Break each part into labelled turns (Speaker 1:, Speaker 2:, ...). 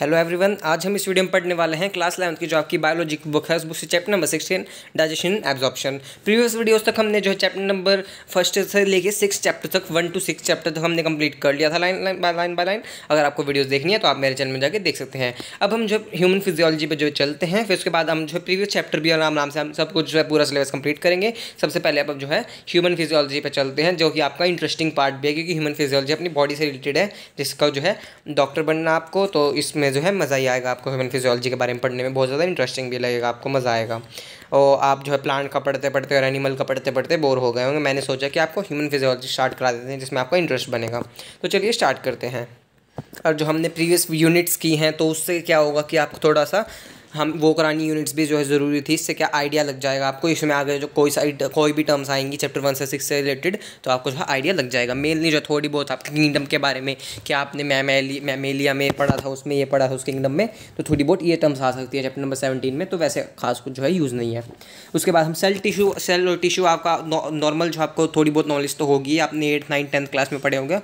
Speaker 1: hello everyone आज हम इस वीडियो में पढ़ने वाले हैं क्लास इलेवंथ की जो आपकी बायोलॉजी की बुक है उस बुक से chapter number sixteen digestion absorption previous videos तक हमने जो है चैप्टर नंबर फर्स्ट से लेके सिक्स चैप्टर तक वन टू सिक्स चैप्टर तक हमने कंप्लीट कर लिया था line line by line by line अगर आपको वीडियोज़ देखनी है तो आप मेरे चैनल में जाकर देख सकते हैं अब हम जो ह्यूमन फिजियोलॉजी पर जो चलते हैं फिर उसके बाद हम जो प्रीवियस चैप्टर भी आराम आराम से हम सब कुछ जो है पूरा सिलेबस कंप्लीट करेंगे सबसे पहले आप जो है ह्यूमन फिजियोलॉजी पर चलते हैं जो कि आपका इंटरेस्टिंग पार्ट भी है क्योंकि ह्यूमन फिजियोलॉजी अपनी बॉडी से रिलेटेड है जिसका जो है डॉक्टर बनना आपको तो इसमें में जो है मज़ा ही आएगा आपको ह्यूमन फिजियोलॉजी के बारे में पढ़ने में बहुत ज़्यादा इंटरेस्टिंग भी लगेगा आपको मज़ा आएगा और आप जो है प्लांट का पढ़ते पढ़ते और एनिमल का पढ़ते पढ़ते बोर हो गए होंगे मैंने सोचा कि आपको ह्यूमन फिजियोलॉजी स्टार्ट करा देते हैं जिसमें आपका इंटरेस्ट बनेगा तो चलिए स्टार्ट करते हैं और जो हमने प्रीवियस यूनिट्स की हैं तो उससे क्या होगा कि आपको थोड़ा सा हम वो करानी यूनिट्स भी जो है ज़रूरी थी इससे क्या आइडिया लग जाएगा आपको इसमें आगे जो कोई साइड कोई भी टर्म्स आएंगी चैप्टर वन से सिक्स से रिलेटेड तो आपको जो है आइडिया लग जाएगा मेनली जो थोड़ी बहुत आपके किंगडम के बारे में कि आपने मैमेली मैमेलिया में पढ़ा था उसमें ये पढ़ा था उस किंगडम में तो थोड़ी बहुत ये टर्म्स आ सकती है चैप्टर नंबर सेवेंटीन में तो वैसे खास कुछ जो है यूज़ नहीं है उसके बाद हम सेल टिश्यू सेल और टिश्यू आपका नॉर्मल जो आपको थोड़ी बहुत नॉलेज तो होगी आपने एट नाइन टेंथ क्लास में पढ़े होंगे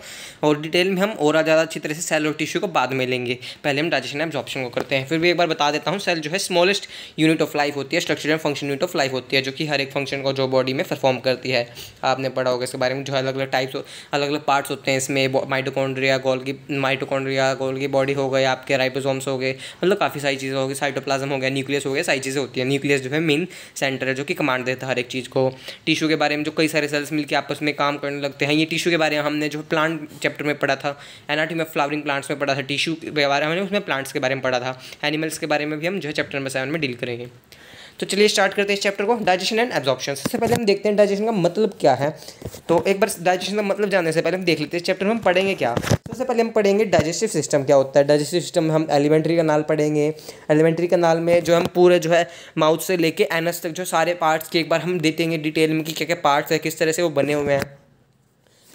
Speaker 1: और डिटेल में हम और ज़्यादा अच्छी तरह से सेल और टिशू को बाद में लेंगे पहले हम डाइजेशन एब्जॉर्प्शन को करते हैं फिर भी एक बार बता देता हूँ सेल जो है स्मॉलेस्ट यूनिट ऑफ लाइफ होती है structure and function unit of life होती है जो कि हर एक फंक्शन को जो बॉडी में परफॉर्म करती है आपने पढ़ा होगा इसके बारे में जो अलग अलग टाइप्स अलग अलग पार्ट्स होते हैं इसमें माइटोकॉन्ड्रिया की माइटोकॉन्ड्रिया की बॉडी हो गए आपके राइबोसोम्स हो गए मतलब काफ़ी सारी चीज़ें हो गई साइटोप्लाज्म हो गया न्यूक्लियस हो गया सारी चीज़ें होती है न्यूक्लियस जो है मेन सेंटर है जो कि कमांड देता है हर एक चीज़ को टिश्यू के बारे में जो कई सारे सेल्स मिलकर आपस में काम करने लगते हैं ये टिश्यू के बारे में हमने जो प्लांट चैप्टर में पढ़ा था एनाटी में फ्लावरिंग प्लांट्स में पढ़ा था टिश्यू के बारे में उसमें प्लांट्स के बारे में पढ़ा था एनिमल्स के बारे में भी हम जो है चैप्टर नंबर सेवन में डील करेंगे तो चलिए स्टार्ट करते हैं इस चैप्टर को डाइजेशन एंड एब्जॉर्प्शन सबसे पहले हम देखते हैं डाइजेशन का मतलब क्या है तो एक बार डाइजेशन का मतलब जानने से पहले हम देख लेते हैं इस चैप्टर में हम पढ़ेंगे क्या सबसे पहले हम पढ़ेंगे डाइजेस्टिव सिस्टम क्या होता है डाइजेस्टिव सिस्टम हम एलिमेंट्री का नाल पढ़ेंगे एलिमेंट्री कनाल नाल में जो हम पूरे जो है माउथ से लेकर एनस तक जो सारे पार्ट्स के एक बार हम देखेंगे डिटेल में कि क्या क्या पार्ट्स है किस तरह से वो बने हुए हैं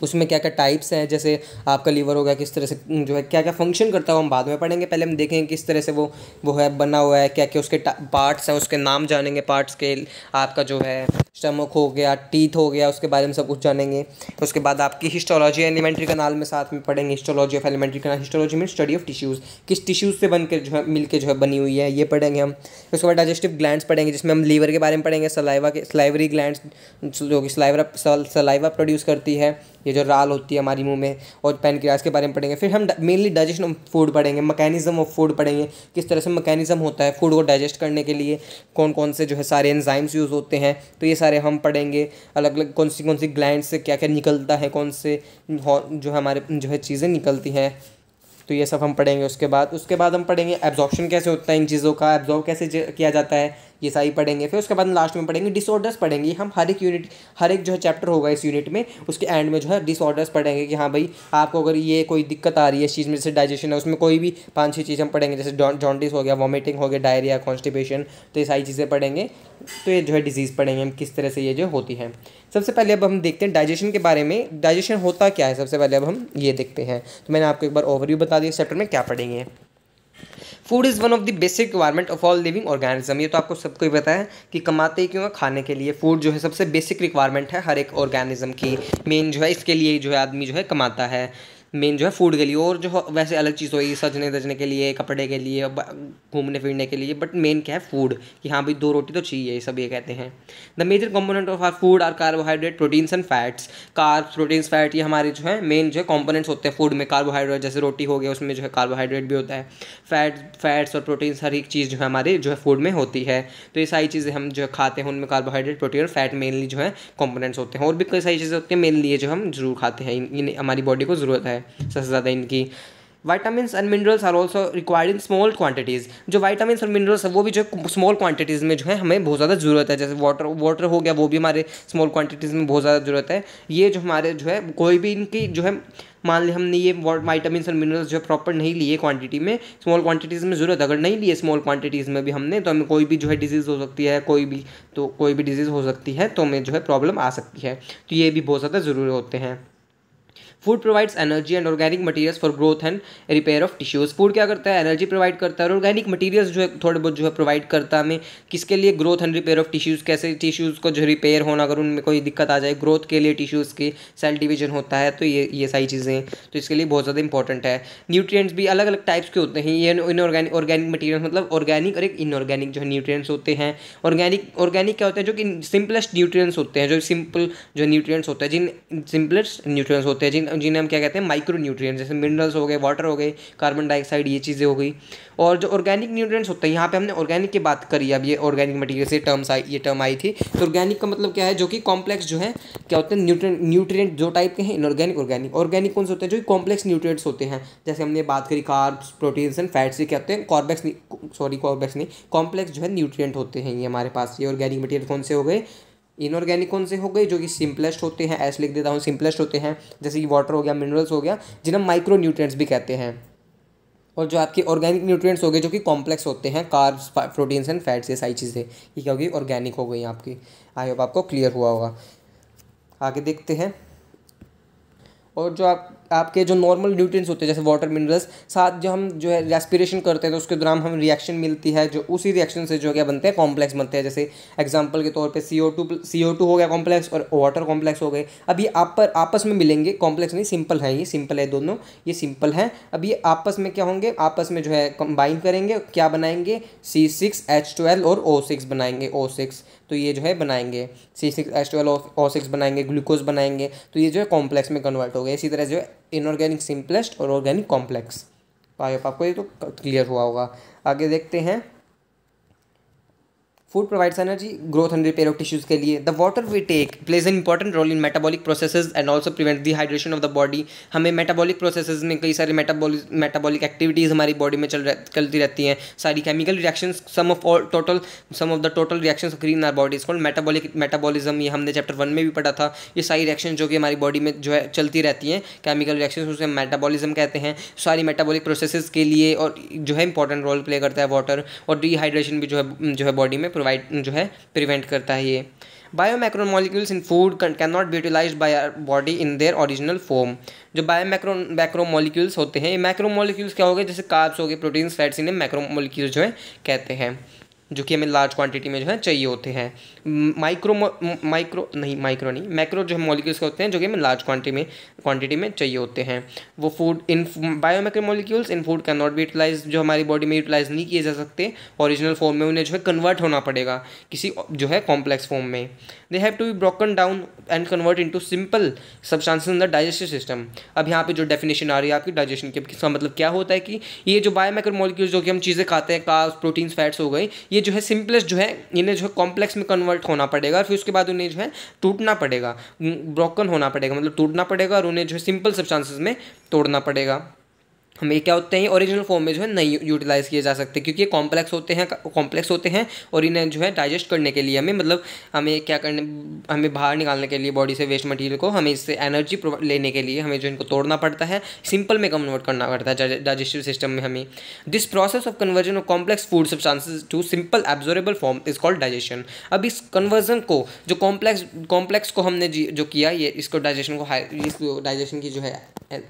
Speaker 1: उसमें क्या क्या टाइप्स हैं जैसे आपका लीवर हो गया किस तरह से जो है क्या क्या फंक्शन करता है हम बाद में पढ़ेंगे पहले हम देखेंगे किस तरह से वो वो है बना हुआ है क्या क्या उसके पार्ट्स हैं उसके नाम जानेंगे पार्ट्स के आपका जो है स्टमक हो गया टीथ हो गया उसके बारे में सब कुछ जानेंगे उसके बाद आपकी हिस्टोलॉजी एलिमेंट्री कनाल में साथ में पढ़ेंगे histology of elementary canal histology में स्टडी ऑफ टिश्यूज़ किस टिश्यूज़ से बनकर जो है मिलकर जो है बनी हुई है ये पढ़ेंगे हम उसके बाद डाइजेस्टिव ग्लैंड्स पढ़ेंगे जिसमें हम लीवर के बारे में पढ़ेंगे सलाइवा के स्लाइवरी ग्लैंड जो कि सलाइवा सलाइवा प्रोड्यूस करती है ये जो राल होती है हमारी मुंह में और पेनक्रियाज के बारे में पढ़ेंगे फिर हम मेनली डाइजेशन ऑफ फूड पढ़ेंगे मैकेनिज्म ऑफ फूड पढ़ेंगे किस तरह से मैकेनिज्म होता है फूड को डाइजेस्ट करने के लिए कौन कौन से जो है सारे एंजाइम्स यूज़ होते हैं तो ये सारे हम पढ़ेंगे अलग अलग कौन सी कौन सी ग्लैंड से क्या क्या निकलता है कौन से जो हमारे जो है चीज़ें निकलती हैं तो ये सब हम पढ़ेंगे उसके बाद उसके बाद हम पढ़ेंगे एब्जॉर्प्शन कैसे होता है इन चीज़ों का एब्जॉर्व कैसे किया जाता है ये सारी पढ़ेंगे फिर उसके बाद लास्ट में पढ़ेंगे डिसऑर्डर्स पढ़ेंगे हम हर एक यूनिट हर एक जो है चैप्टर होगा इस यूनिट में उसके एंड में जो है डिसऑर्डर्स पढ़ेंगे कि हाँ भाई आपको अगर ये कोई दिक्कत आ रही है इस चीज़ में जैसे डाइजेशन है उसमें कोई भी पाँच छः चीज़ हम पढ़ेंगे जैसे जॉन्डिस हो गया वॉमिटिंग हो गया डायरिया कॉन्स्टिपेशन तो ये सारी चीज़ें पढ़ेंगे तो ये जो है डिजीज़ पढ़ेंगे हम किस तरह से ये जो होती है सबसे पहले अब हम देखते हैं डाइजेशन के बारे में डाइजेशन होता क्या है सबसे पहले अब हम ये देखते हैं तो मैंने आपको एक बार ओवरव्यू बता दिया इस चैप्टर में क्या पढ़ेंगे food is one of the basic requirement of all living organism ये तो आपको सबको ही पता है कि कमाते ही क्यों है खाने के लिए फूड जो है सबसे बेसिक रिक्वायरमेंट है हर एक ऑर्गेनिज्म की मेन जो है इसके लिए जो है आदमी जो है कमाता है मेन जो है फूड के लिए और जो वैसे अलग चीज़ तो होगी सजने दजने के लिए कपड़े के लिए घूमने फिरने के लिए बट मेन क्या है फूड कि हाँ भाई दो रोटी तो चाहिए ये सब ये कहते हैं the major component of our food are carbohydrate proteins and fats carbs proteins fat ये हमारे जो है मेन जो है कॉम्पोनेंट्स होते हैं फूड में कार्बोहाइड्रेट जैसे रोटी हो गया उसमें जो है कार्बोहाइड्रेट भी होता है फैट फैट्स और प्रोटीन्स हर एक चीज़ जो है हमारे जो है फूड में होती है तो ये सारी चीज़ें हम जो खाते हैं उनमें कार्बोहाइड्रेट प्रोटीन और फैट मेनली जो है कॉम्पोनेंट्स होते हैं और भी कई सारी चीज़ें होती हैं मेनली जो हम जरूर खाते हैं इन हमारी बॉडी को ज़रूरत है सबसे ज़्यादा इनकी vitamins and minerals are also required in small quantities जो वाइटामस और मिनरल्स है वो भी जो है स्मॉल क्वांटिटीज़ में जो है हमें बहुत ज़्यादा ज़रूरत है जैसे वाटर वाटर हो गया वो भी हमारे स्मॉल क्वांटिटीज़ में बहुत ज़्यादा ज़रूरत है ये जो हमारे जो है कोई भी इनकी जो है मान ली हमने ये वाइटामिन और मिनरल्स जो है प्रॉपर नहीं लिए क्वांटिटी में स्मॉल क्वांटिटीज़ में ज़रूरत अगर नहीं लिए स्मॉल क्वांटिटीज़ में भी हमने तो हमें कोई भी जो है डिजीज़ हो सकती है कोई भी तो कोई भी डिजीज़ हो सकती है तो हमें जो है प्रॉब्लम आ सकती है तो ये भी बहुत ज़्यादा ज़रूरी होते हैं food provides energy and organic materials for growth and repair of tissues food क्या करता है एनर्जी प्रोवाइड करता है और ऑर्गेनिक मटीरियल्स जो है थोड़े बहुत जो है प्रोवाइड करता है हमें किसके लिए growth and repair of tissues कैसे टिश्यूज़ को जो रिपेयर होना अगर उनमें कोई दिक्कत आ जाए ग्रोथ के लिए टिश्यूज़ के सेल डिवीजन होता है तो ये ये सारी चीज़ें तो इसके लिए बहुत ज़्यादा इंपॉर्टेंट है न्यूट्रिएंट्स भी अलग अलग टाइप्स के होते हैं ये इनऑर्गेनिक ऑर्गेनिक मटीरियल मतलब ऑर्गेनिक और एक इनऑर्गेनिक जो है न्यूट्रिएंट्स होते हैं ऑर्गेनिक ऑर्गेनिक क्या होते हैं जो कि सिंपलेस्ट न्यूट्रिएंट्स होते हैं जो सिंपल जो न्यूट्रिएंट्स होते हैं जिन सिंपलेस्ट न्यूट्रिएंट्स होते हैं जिन जिन्हें हम क्या कहते हैं माइक्रो न्यूट्रिय जैसे मिनरल्स हो गए वाटर हो गए कार्बन डाइऑक्साइड ये चीज़ें हो गई और जो ऑर्गेनिक न्यूट्रिएंट्स होते हैं यहाँ पे हमने ऑर्गेनिक की बात करी अब ये ऑर्गेनिक मटेरियल से टर्म्स आई ये टर्म आई थी तो ऑर्गेनिक का मतलब क्या है जो कि कॉम्प्लेक्स जो है क्या होते हैं न्यूट्रिएंट न्यूट्रिएंट जो टाइप के हैं इनऑर्गेनिक ऑर्गेनिक ऑर्गेनिक कौन से होते हैं जो कॉम्प्लेक्स न्यूट्रिएंट्स होते हैं जैसे हमने बात करी कार्ब्स प्रोटीन्स एंड फैट्स ये क्या होते हैं कॉर्बेक्स सॉरी कॉर्बेक्स नहीं कॉम्प्लेक्स जो है न्यूट्रिएंट होते हैं ये हमारे पास ये ऑर्गेनिक मटेरियल कौन से हो गए इनऑर्गेनिक कौन से हो गए जो कि सिंपलेस्ट होते हैं ऐसे लिख देता हूँ सिंपलेस्ट होते हैं जैसे कि वाटर हो गया मिनरल्स हो गया जिन्हें माइक्रो न्यूट्रिएंट्स भी कहते हैं और जो आपके ऑर्गेनिक न्यूट्रिएंट्स हो गए जो कि कॉम्प्लेक्स होते हैं कार्ब्स प्रोटीन्स एंड फैट्स ये सारी चीज़ें ये क्या होगी ऑर्गेनिक हो गई आपकी आई होप आपको क्लियर हुआ होगा आगे देखते हैं और जो आप आपके जो नॉर्मल न्यूट्रिएंट्स होते हैं जैसे वाटर मिनरल्स साथ जो हम जो है रेस्पिरेशन करते हैं तो उसके दौरान हम रिएक्शन मिलती है जो उसी रिएक्शन से जो क्या बनते हैं कॉम्प्लेक्स बनते हैं जैसे एग्जाम्पल के तौर पर सी ओ टू सी ओ टू हो गया कॉम्प्लेक्स और वाटर कॉम्प्लेक्स हो गए अब ये आप पर आपस में मिलेंगे कॉम्प्लेक्स नहीं सिंपल है ये सिंपल है दोनों ये सिंपल है अब ये आपस में क्या होंगे आपस में जो है कंबाइन करेंगे क्या बनाएंगे सी सिक्स एच ट्वेल्व और ओ सिक्स बनाएंगे ओ सिक्स तो ये जो है बनाएंगे C six H twelve O six बनाएंगे ग्लूकोज बनाएंगे तो ये जो है कॉम्प्लेक्स में कन्वर्ट हो गया इसी तरह जो है इनऑर्गेनिक सिंपलेस्ट और ऑर्गेनिक कॉम्प्लेक्स पाइप आपको ये तो क्लियर हुआ होगा आगे देखते हैं food provides energy growth and repair of tissues के लिए the water we take plays an important role in metabolic process and also prevent dehydration of the body हमें मेटाबॉलिक प्रोसेस में कई सारे मेटाबॉलिक मेटाबॉलिक एक्टिविटीज हमारी body में चल चलती रहती हैं सारी chemical reaction sum of all total sum of the total reaction green our bodies called metabolic metabolism ये हमने चैप्टर वन में भी पढ़ा था ये सारी रिएक्शन जो कि हमारी बॉडी में जो है चलती रहती हैं केमिकल रिएक्शन उसे मेटाबॉलिज्म कहते हैं सारी मेटाबॉलिक प्रोसेस के लिए और जो है इंपॉर्टेंट रोल प्ले करता है वाटर और डिहाइड्रेशन भी जो है जो है बॉडी में प्रोवाइड जो है प्रिवेंट करता है ये bio macromolecules in food can not be utilise by our body in their original form जो बायो मैक्रो मैक्रोमोलिक्यूल्स होते हैं ये मैक्रोमोलिक्यूल्स क्या हो गए जैसे कार्ब्स हो गए प्रोटीन्स फैट्स इन्हें मैक्रोमोलिक्यूल्स जो है कहते हैं जो कि हमें लार्ज क्वांटिटी में जो है चाहिए होते हैं माइक्रो माइक्रो नहीं माइक्रो नहीं मैक्रो जो है मॉलिक्यूल्स होते हैं जो कि हमें लार्ज क्वांटिटी में क्वांटिटी में चाहिए होते हैं वो food in bio micro molecules in food can not भी यूटिलाइज जो हमारी बॉडी में यूटिलाइज नहीं किए जा सकते ओरिजिनल फॉर्म में उन्हें जो है कन्वर्ट होना पड़ेगा किसी जो है कॉम्प्लेक्स फॉर्म में they have to be broken down and convert into simple substances in the digestive system अब यहाँ पे जो डेफिनेशन आ रही है आपकी डाइजेशन की इसका मतलब क्या होता है कि ये जो बायो माइक्रो मॉलिक्यूल्स जो कि हम चीज़ें खाते हैं कार्ब्स प्रोटीन्स फैट्स हो गए ये ये जो है सिंपलेस्ट जो है इन्हें जो है कॉम्प्लेक्स में कन्वर्ट होना पड़ेगा और फिर उसके बाद उन्हें जो है टूटना पड़ेगा ब्रोकन होना पड़ेगा मतलब टूटना पड़ेगा और उन्हें जो है सिंपल सब में तोड़ना पड़ेगा हमें क्या होते हैं ओरिजिनल फॉर्म में जो है नहीं यूटिलाइज़ किए जा सकते क्योंकि ये कॉम्प्लेक्स होते हैं कॉम्प्लेक्स होते हैं और इन्हें जो है डाइजेस्ट करने के लिए हमें मतलब हमें क्या करने हमें बाहर निकालने के लिए बॉडी से वेस्ट मटेरियल को हमें इससे एनर्जी लेने के लिए हमें जो इनको तोड़ना पड़ता है सिंपल में कन्वर्ट करना पड़ता है डाइजेस्टिव सिस्टम में हमें this process of conversion of complex food substances to simple absorbable form is called digestion अब इस कन्वर्जन को जो कॉम्प्लेक्स कॉम्प्लेक्स को हमने जो किया ये इसको डाइजेशन को हाई डाइजेशन की जो है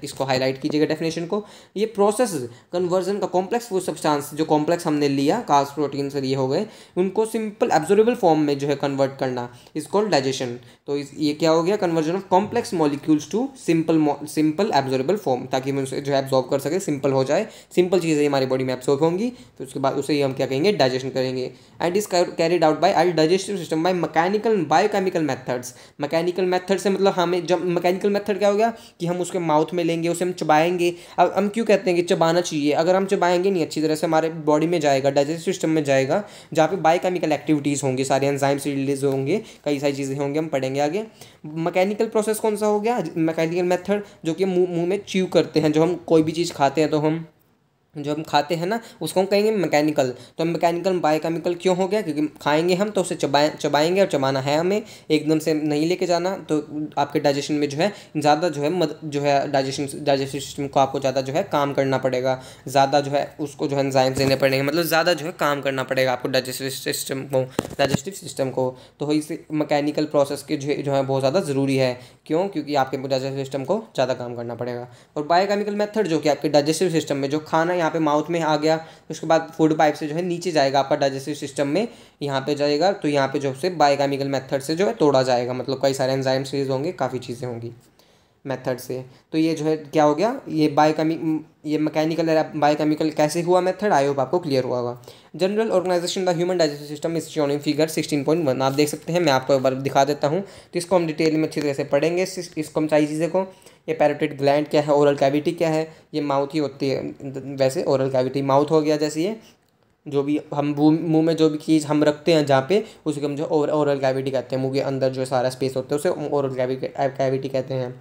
Speaker 1: इसको हाईलाइट कीजिएगा डेफिनेशन को ये प्रोसेस कन्वर्जन का कॉम्प्लेक्स वो सब्सटेंस जो कॉम्प्लेक्स हमने लिया कार्स प्रोटीन से ये हो गए उनको सिंपल एब्जॉर्बेबल फॉर्म में जो है कन्वर्ट करना इज कॉल्ड डाइजेशन तो इस ये क्या हो गया conversion of complex molecules to simple simple absorbable form ताकि हम उसे जो है एब्जॉर्व कर सके सिंपल हो जाए सिंपल चीज़ें हमारी बॉडी में एब्जॉर्व होंगी तो उसके बाद उसे ही हम क्या कहेंगे डाइजेशन करेंगे and is carried out by all digestive system by mechanical biochemical methods mechanical method से मतलब हमें जब मैकेनिकल मैथड क्या हो गया कि हम उसके माउथ माउथ में लेंगे उसे हम चबाएंगे अब हम क्यों कहते हैं कि चबाना चाहिए अगर हम चबाएंगे नहीं अच्छी तरह से हमारे बॉडी में जाएगा डाइजेस्टिव सिस्टम में जाएगा जहाँ पे बायोकेमिकल एक्टिविटीज़ होंगी सारे एंजाइम्स रिलीज होंगे कई सारी चीज़ें होंगी हम पढ़ेंगे आगे मैकेनिकल प्रोसेस कौन सा हो गया मैकेनिकल मेथड जो कि मुंह मुंह में च्यू करते हैं जो हम कोई भी चीज़ खाते हैं तो हम जो हम खाते हैं ना उसको हम कहेंगे मैकेनिकल तो हम मैकेनिकल बायोकेमिकल क्यों हो गया क्योंकि खाएंगे हम तो उसे चबाए चबाएंगे और चबाना है हमें एकदम से नहीं लेके जाना तो आपके डाइजेशन में जो है ज़्यादा जो है मद जो है डाइजेशन डाइजेस्टिव सिस्टम को आपको ज़्यादा जो है काम करना पड़ेगा ज़्यादा जो है उसको जो है एंजाइम देने पड़ेंगे मतलब ज़्यादा जो है काम करना पड़ेगा आपको डाइजेस्टिव सिस्टम को डाइजेस्टिव सिस्टम को तो इस मैकेनिकल प्रोसेस के जो जो है बहुत ज़्यादा ज़रूरी है क्यों क्योंकि आपके डाइजेस्टिव सिस्टम को ज़्यादा काम करना पड़ेगा और बायोकेमिकल मेथड जो कि आपके डाइजेस्टिव सिस्टम में जो खाना यहाँ पे माउथ में आ गया उसके बाद फूड पाइप से जो है नीचे जाएगा आपका डाइजेस्टिव सिस्टम में यहाँ पे जाएगा तो यहाँ पे जो है बायोकेमिकल मेथड से जो है तोड़ा जाएगा मतलब कई सारे एंजाइम्स रिलीज होंगे काफ़ी चीज़ें होंगी मेथड से तो ये जो है क्या हो गया ये बायोकेमी ये मैकेनिकल बायोकेमिकल कैसे हुआ मेथड आई होप आपको क्लियर हुआ होगा general organisation the human digestive system is shown in figure sixteen point one आप देख सकते हैं मैं आपको एक बार दिखा देता हूँ तो इसको हम डिटेल में अच्छी तरह से पढ़ेंगे इसको हम सारी चीज़ें को ये पैरोटिड ग्लैंड क्या है ओरल कैविटी क्या है ये माउथ ही होती है वैसे ओरल कैविटी माउथ हो गया जैसे ये जो भी हम मुंह में जो भी चीज़ हम रखते हैं जहाँ पे उसे हम जो ओर, ओरल कैविटी कहते हैं मुंह के अंदर जो सारा स्पेस होता है उसे ओरल कैविटी कहते हैं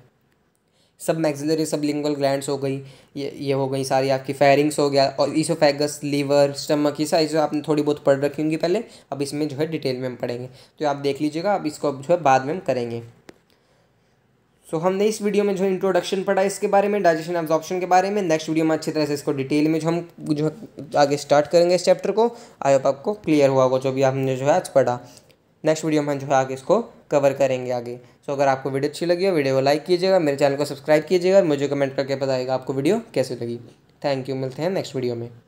Speaker 1: सब मैगजिलरी सब लिंगल ग्लैंड हो गई ये ये हो गई सारी आपकी फेरिंग्स हो गया और इसोफेगस लीवर स्टमक ये सारी जो आपने थोड़ी बहुत पढ़ रखी होंगी पहले अब इसमें जो है डिटेल में हम पढ़ेंगे तो आप देख लीजिएगा अब इसको जो है बाद में हम करेंगे सो so, हमने इस वीडियो में जो इंट्रोडक्शन पढ़ा इसके बारे में डाइजेशन एब्जॉर्प्शन के बारे में नेक्स्ट वीडियो में अच्छी तरह से इसको डिटेल में जो हम जो आगे स्टार्ट करेंगे इस चैप्टर को आई होप आपको क्लियर हुआ होगा जो भी आपने जो है आज पढ़ा नेक्स्ट वीडियो में हम जो है आगे इसको कवर करेंगे आगे सो so, अगर आपको वीडियो अच्छी लगी हो वीडियो को लाइक कीजिएगा मेरे चैनल को सब्सक्राइब कीजिएगा और मुझे कमेंट करके बताएगा आपको वीडियो कैसे लगी थैंक यू मिलते हैं नेक्स्ट वीडियो में